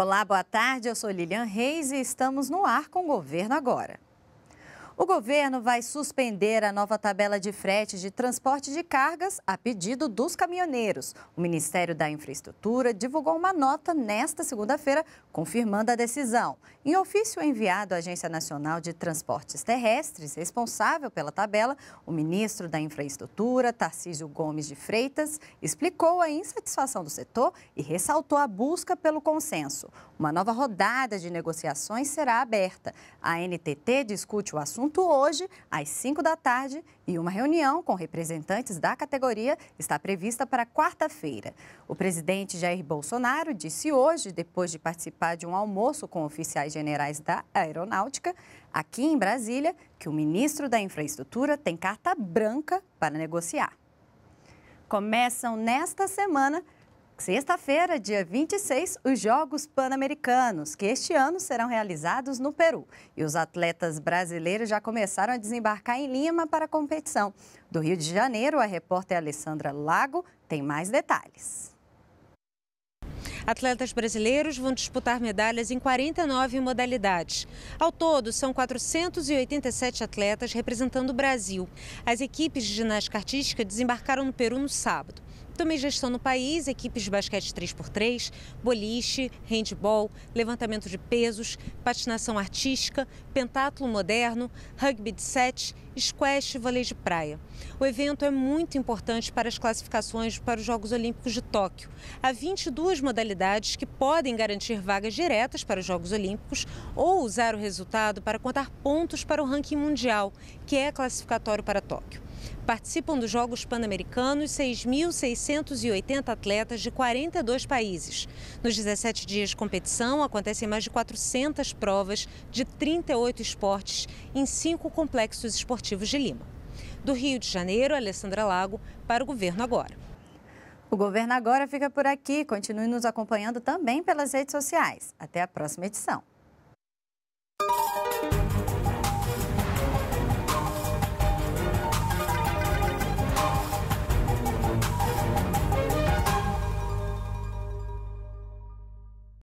Olá, boa tarde. Eu sou Lilian Reis e estamos no ar com o Governo Agora. O governo vai suspender a nova tabela de frete de transporte de cargas a pedido dos caminhoneiros. O Ministério da Infraestrutura divulgou uma nota nesta segunda-feira confirmando a decisão. Em ofício enviado à Agência Nacional de Transportes Terrestres, responsável pela tabela, o ministro da Infraestrutura, Tarcísio Gomes de Freitas, explicou a insatisfação do setor e ressaltou a busca pelo consenso. Uma nova rodada de negociações será aberta. A NTT discute o assunto assunto hoje, às 5 da tarde, e uma reunião com representantes da categoria está prevista para quarta-feira. O presidente Jair Bolsonaro disse hoje, depois de participar de um almoço com oficiais generais da Aeronáutica, aqui em Brasília, que o ministro da Infraestrutura tem carta branca para negociar. Começam nesta semana Sexta-feira, dia 26, os Jogos Pan-Americanos, que este ano serão realizados no Peru. E os atletas brasileiros já começaram a desembarcar em Lima para a competição. Do Rio de Janeiro, a repórter Alessandra Lago tem mais detalhes. Atletas brasileiros vão disputar medalhas em 49 modalidades. Ao todo, são 487 atletas representando o Brasil. As equipes de ginástica artística desembarcaram no Peru no sábado. Também gestão estão no país equipes de basquete 3x3, boliche, handball, levantamento de pesos, patinação artística, pentátulo moderno, rugby de sete, squash e vôlei de praia. O evento é muito importante para as classificações para os Jogos Olímpicos de Tóquio. Há 22 modalidades que podem garantir vagas diretas para os Jogos Olímpicos ou usar o resultado para contar pontos para o ranking mundial, que é classificatório para Tóquio. Participam dos Jogos Pan-Americanos 6.680 atletas de 42 países. Nos 17 dias de competição, acontecem mais de 400 provas de 38 esportes em cinco complexos esportivos de Lima. Do Rio de Janeiro, Alessandra Lago, para o Governo Agora. O Governo Agora fica por aqui. Continue nos acompanhando também pelas redes sociais. Até a próxima edição.